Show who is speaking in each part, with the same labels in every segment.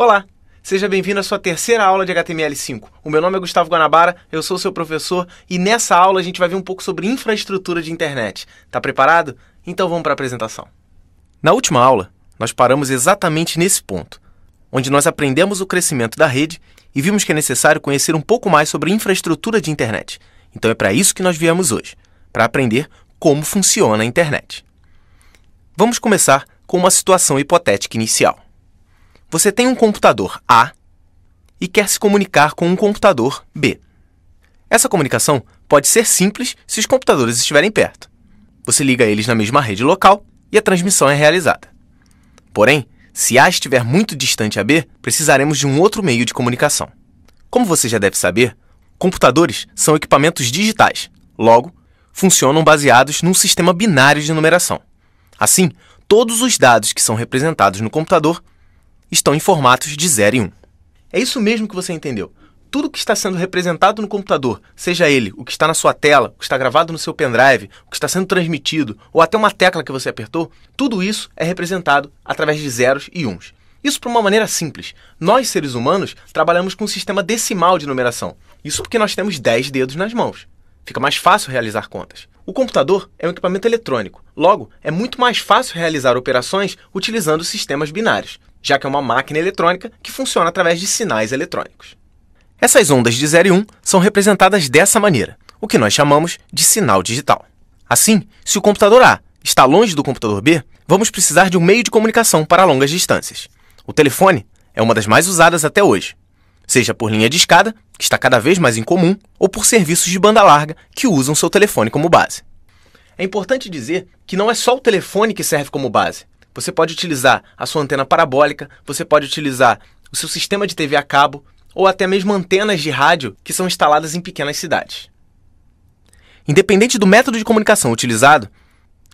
Speaker 1: Olá, seja bem-vindo à sua terceira aula de HTML5. O meu nome é Gustavo Guanabara, eu sou seu professor e nessa aula a gente vai ver um pouco sobre infraestrutura de internet. Tá preparado? Então vamos para a apresentação. Na última aula, nós paramos exatamente nesse ponto, onde nós aprendemos o crescimento da rede e vimos que é necessário conhecer um pouco mais sobre infraestrutura de internet. Então é para isso que nós viemos hoje, para aprender como funciona a internet. Vamos começar com uma situação hipotética inicial. Você tem um computador A e quer se comunicar com um computador B. Essa comunicação pode ser simples se os computadores estiverem perto. Você liga eles na mesma rede local e a transmissão é realizada. Porém, se A estiver muito distante a B, precisaremos de um outro meio de comunicação. Como você já deve saber, computadores são equipamentos digitais, logo, funcionam baseados num sistema binário de numeração. Assim, todos os dados que são representados no computador estão em formatos de 0 e 1. É isso mesmo que você entendeu. Tudo que está sendo representado no computador, seja ele o que está na sua tela, o que está gravado no seu pendrive, o que está sendo transmitido ou até uma tecla que você apertou, tudo isso é representado através de zeros e uns. Isso por uma maneira simples. Nós, seres humanos, trabalhamos com um sistema decimal de numeração. Isso porque nós temos 10 dedos nas mãos. Fica mais fácil realizar contas. O computador é um equipamento eletrônico, logo, é muito mais fácil realizar operações utilizando sistemas binários já que é uma máquina eletrônica que funciona através de sinais eletrônicos. Essas ondas de 0 e 1 um são representadas dessa maneira, o que nós chamamos de sinal digital. Assim, se o computador A está longe do computador B, vamos precisar de um meio de comunicação para longas distâncias. O telefone é uma das mais usadas até hoje, seja por linha de escada, que está cada vez mais incomum, ou por serviços de banda larga que usam seu telefone como base. É importante dizer que não é só o telefone que serve como base, você pode utilizar a sua antena parabólica, você pode utilizar o seu sistema de TV a cabo ou até mesmo antenas de rádio que são instaladas em pequenas cidades. Independente do método de comunicação utilizado,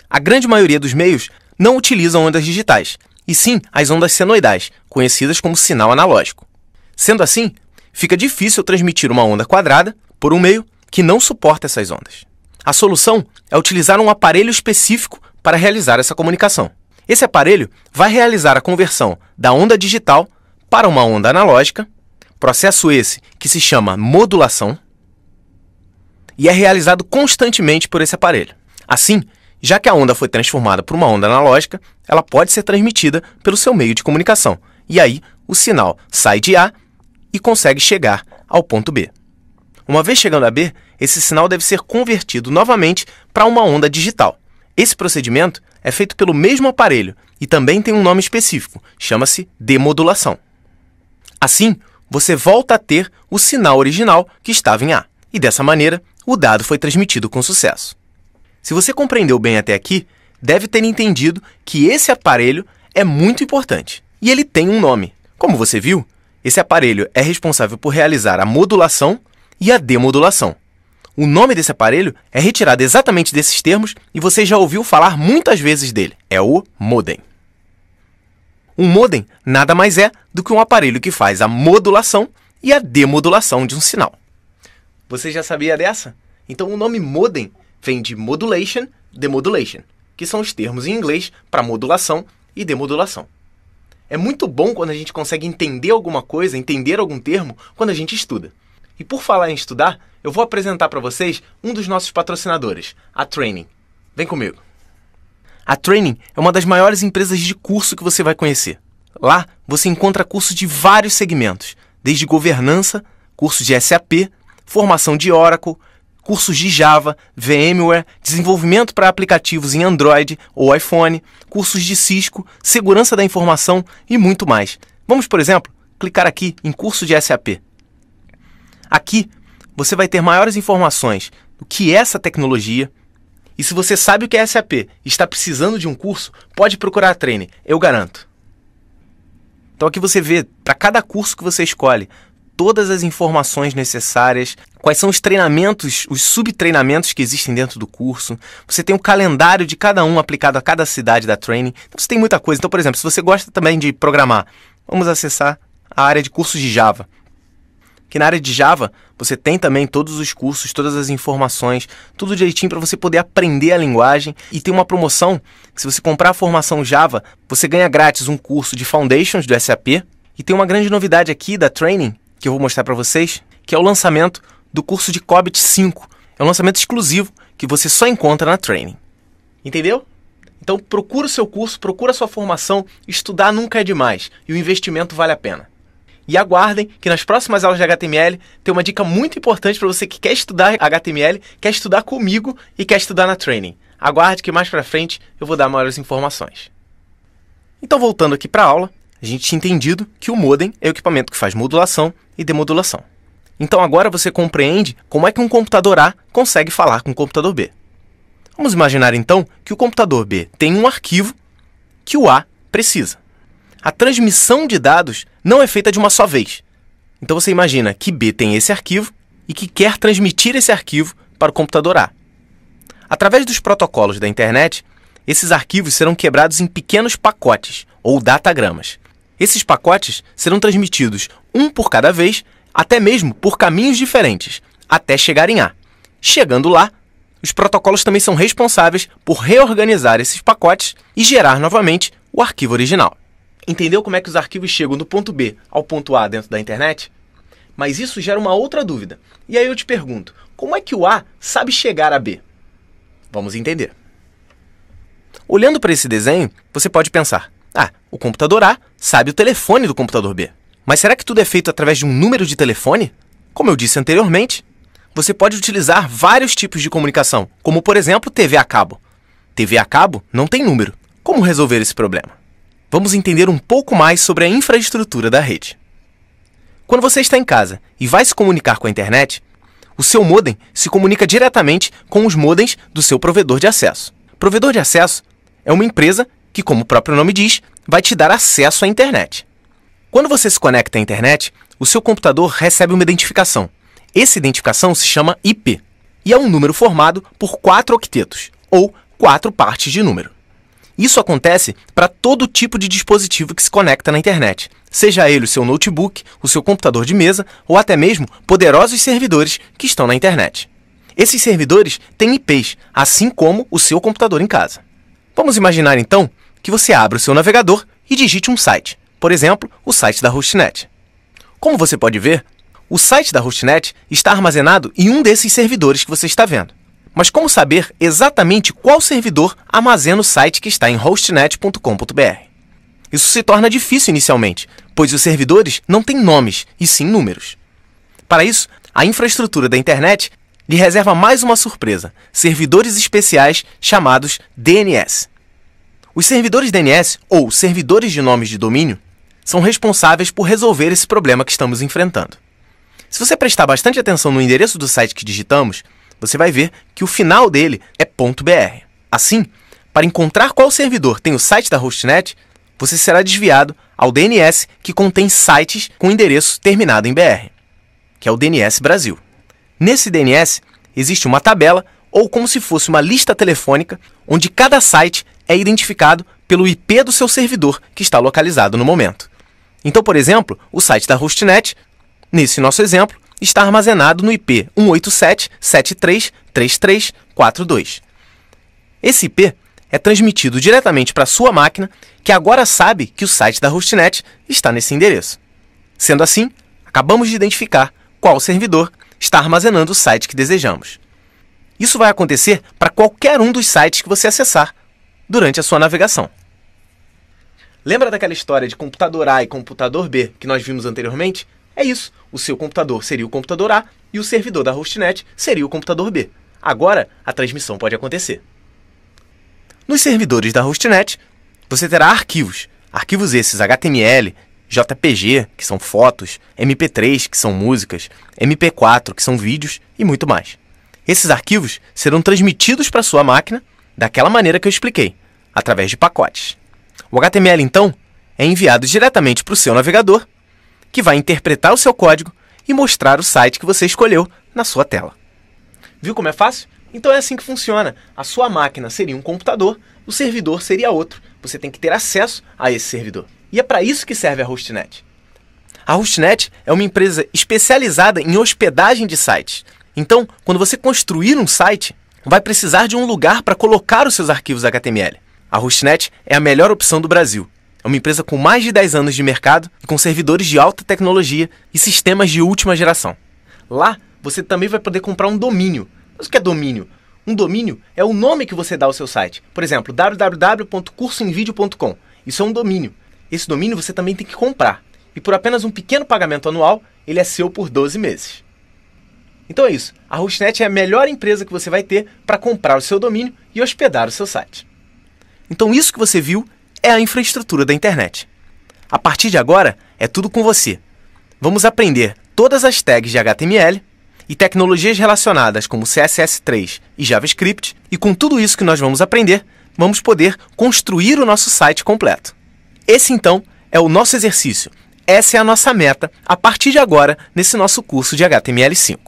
Speaker 1: a grande maioria dos meios não utilizam ondas digitais, e sim as ondas senoidais, conhecidas como sinal analógico. Sendo assim, fica difícil transmitir uma onda quadrada por um meio que não suporta essas ondas. A solução é utilizar um aparelho específico para realizar essa comunicação. Esse aparelho vai realizar a conversão da onda digital para uma onda analógica, processo esse que se chama modulação, e é realizado constantemente por esse aparelho. Assim, já que a onda foi transformada por uma onda analógica, ela pode ser transmitida pelo seu meio de comunicação, e aí o sinal sai de A e consegue chegar ao ponto B. Uma vez chegando a B, esse sinal deve ser convertido novamente para uma onda digital. Esse procedimento é feito pelo mesmo aparelho e também tem um nome específico, chama-se demodulação. Assim, você volta a ter o sinal original que estava em A, e dessa maneira, o dado foi transmitido com sucesso. Se você compreendeu bem até aqui, deve ter entendido que esse aparelho é muito importante e ele tem um nome. Como você viu, esse aparelho é responsável por realizar a modulação e a demodulação. O nome desse aparelho é retirado exatamente desses termos e você já ouviu falar muitas vezes dele. É o modem. Um modem nada mais é do que um aparelho que faz a modulação e a demodulação de um sinal. Você já sabia dessa? Então o nome modem vem de modulation, demodulation, que são os termos em inglês para modulação e demodulação. É muito bom quando a gente consegue entender alguma coisa, entender algum termo, quando a gente estuda. E por falar em estudar, eu vou apresentar para vocês um dos nossos patrocinadores, a Training. Vem comigo. A Training é uma das maiores empresas de curso que você vai conhecer. Lá você encontra cursos de vários segmentos, desde governança, curso de SAP, formação de Oracle, cursos de Java, VMware, desenvolvimento para aplicativos em Android ou iPhone, cursos de Cisco, segurança da informação e muito mais. Vamos, por exemplo, clicar aqui em curso de SAP. Aqui você vai ter maiores informações do que essa tecnologia. E se você sabe o que é SAP e está precisando de um curso, pode procurar a Treine, eu garanto. Então aqui você vê, para cada curso que você escolhe, todas as informações necessárias, quais são os treinamentos, os subtreinamentos que existem dentro do curso. Você tem o um calendário de cada um aplicado a cada cidade da training. Então, você tem muita coisa. Então, por exemplo, se você gosta também de programar, vamos acessar a área de cursos de Java que na área de Java você tem também todos os cursos, todas as informações, tudo direitinho para você poder aprender a linguagem e tem uma promoção que se você comprar a formação Java, você ganha grátis um curso de Foundations do SAP e tem uma grande novidade aqui da Training que eu vou mostrar para vocês, que é o lançamento do curso de Cobit 5. É um lançamento exclusivo que você só encontra na Training. Entendeu? Então procura o seu curso, procura a sua formação, estudar nunca é demais e o investimento vale a pena. E aguardem que nas próximas aulas de HTML tem uma dica muito importante para você que quer estudar HTML, quer estudar comigo e quer estudar na training. Aguarde que mais para frente eu vou dar maiores informações. Então voltando aqui para a aula, a gente tinha entendido que o modem é o equipamento que faz modulação e demodulação. Então agora você compreende como é que um computador A consegue falar com o computador B. Vamos imaginar então que o computador B tem um arquivo que o A precisa a transmissão de dados não é feita de uma só vez. Então você imagina que B tem esse arquivo e que quer transmitir esse arquivo para o computador A. Através dos protocolos da internet, esses arquivos serão quebrados em pequenos pacotes, ou datagramas. Esses pacotes serão transmitidos um por cada vez, até mesmo por caminhos diferentes, até chegar em A. Chegando lá, os protocolos também são responsáveis por reorganizar esses pacotes e gerar novamente o arquivo original. Entendeu como é que os arquivos chegam do ponto B ao ponto A dentro da internet? Mas isso gera uma outra dúvida. E aí eu te pergunto: como é que o A sabe chegar a B? Vamos entender. Olhando para esse desenho, você pode pensar: ah, o computador A sabe o telefone do computador B. Mas será que tudo é feito através de um número de telefone? Como eu disse anteriormente, você pode utilizar vários tipos de comunicação, como por exemplo TV a cabo. TV a cabo não tem número. Como resolver esse problema? vamos entender um pouco mais sobre a infraestrutura da rede. Quando você está em casa e vai se comunicar com a internet, o seu modem se comunica diretamente com os modems do seu provedor de acesso. Provedor de acesso é uma empresa que, como o próprio nome diz, vai te dar acesso à internet. Quando você se conecta à internet, o seu computador recebe uma identificação. Essa identificação se chama IP e é um número formado por quatro octetos, ou quatro partes de número. Isso acontece para todo tipo de dispositivo que se conecta na internet, seja ele o seu notebook, o seu computador de mesa ou até mesmo poderosos servidores que estão na internet. Esses servidores têm IPs, assim como o seu computador em casa. Vamos imaginar então que você abra o seu navegador e digite um site, por exemplo, o site da Hostnet. Como você pode ver, o site da Hostnet está armazenado em um desses servidores que você está vendo. Mas como saber exatamente qual servidor armazena o site que está em hostnet.com.br? Isso se torna difícil inicialmente, pois os servidores não têm nomes, e sim números. Para isso, a infraestrutura da internet lhe reserva mais uma surpresa: servidores especiais chamados DNS. Os servidores DNS, ou servidores de nomes de domínio, são responsáveis por resolver esse problema que estamos enfrentando. Se você prestar bastante atenção no endereço do site que digitamos, você vai ver que o final dele é .br. Assim, para encontrar qual servidor tem o site da hostnet, você será desviado ao DNS que contém sites com endereço terminado em BR, que é o DNS Brasil. Nesse DNS existe uma tabela ou como se fosse uma lista telefônica onde cada site é identificado pelo IP do seu servidor que está localizado no momento. Então, por exemplo, o site da hostnet, nesse nosso exemplo, está armazenado no IP 187.73.33.42. Esse IP é transmitido diretamente para sua máquina, que agora sabe que o site da hostnet está nesse endereço. Sendo assim, acabamos de identificar qual servidor está armazenando o site que desejamos. Isso vai acontecer para qualquer um dos sites que você acessar durante a sua navegação. Lembra daquela história de computador A e computador B que nós vimos anteriormente? É isso. O seu computador seria o computador A e o servidor da hostnet seria o computador B. Agora, a transmissão pode acontecer. Nos servidores da hostnet, você terá arquivos. Arquivos esses HTML, JPG, que são fotos, MP3, que são músicas, MP4, que são vídeos e muito mais. Esses arquivos serão transmitidos para sua máquina daquela maneira que eu expliquei, através de pacotes. O HTML, então, é enviado diretamente para o seu navegador que vai interpretar o seu código e mostrar o site que você escolheu na sua tela. Viu como é fácil? Então é assim que funciona. A sua máquina seria um computador, o servidor seria outro. Você tem que ter acesso a esse servidor. E é para isso que serve a Hostnet. A Hostnet é uma empresa especializada em hospedagem de sites. Então, quando você construir um site, vai precisar de um lugar para colocar os seus arquivos HTML. A Hostnet é a melhor opção do Brasil. É uma empresa com mais de 10 anos de mercado e com servidores de alta tecnologia e sistemas de última geração. Lá, você também vai poder comprar um domínio. Mas o que é domínio? Um domínio é o nome que você dá ao seu site. Por exemplo, www.cursoinvideo.com. Isso é um domínio. Esse domínio você também tem que comprar. E por apenas um pequeno pagamento anual, ele é seu por 12 meses. Então é isso. A Hostnet é a melhor empresa que você vai ter para comprar o seu domínio e hospedar o seu site. Então isso que você viu é a infraestrutura da internet. A partir de agora, é tudo com você. Vamos aprender todas as tags de HTML e tecnologias relacionadas como CSS3 e JavaScript, e com tudo isso que nós vamos aprender, vamos poder construir o nosso site completo. Esse então é o nosso exercício. Essa é a nossa meta a partir de agora nesse nosso curso de HTML5.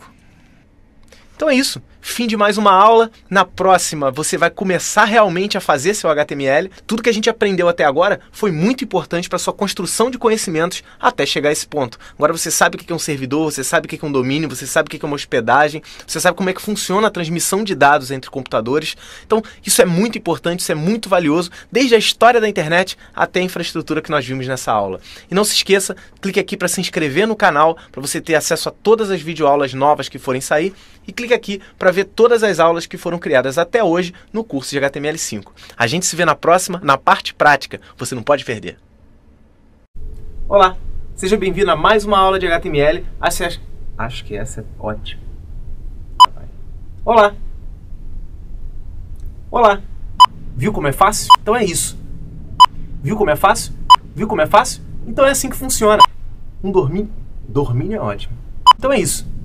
Speaker 1: Então é isso. Fim de mais uma aula. Na próxima, você vai começar realmente a fazer seu HTML. Tudo que a gente aprendeu até agora foi muito importante para sua construção de conhecimentos até chegar a esse ponto. Agora você sabe o que é um servidor, você sabe o que é um domínio, você sabe o que é uma hospedagem, você sabe como é que funciona a transmissão de dados entre computadores. Então, isso é muito importante, isso é muito valioso, desde a história da internet até a infraestrutura que nós vimos nessa aula. E não se esqueça, clique aqui para se inscrever no canal, para você ter acesso a todas as videoaulas novas que forem sair e clique aqui para ver todas as aulas que foram criadas até hoje no curso de HTML5. A gente se vê na próxima, na parte prática. Você não pode perder. Olá, seja bem-vindo a mais uma aula de HTML. Acho, é, acho que essa é ótima. Olá! Olá! Viu como é fácil? Então é isso. Viu como é fácil? Viu como é fácil? Então é assim que funciona. Um dormir. Dormir é ótimo. Então é isso.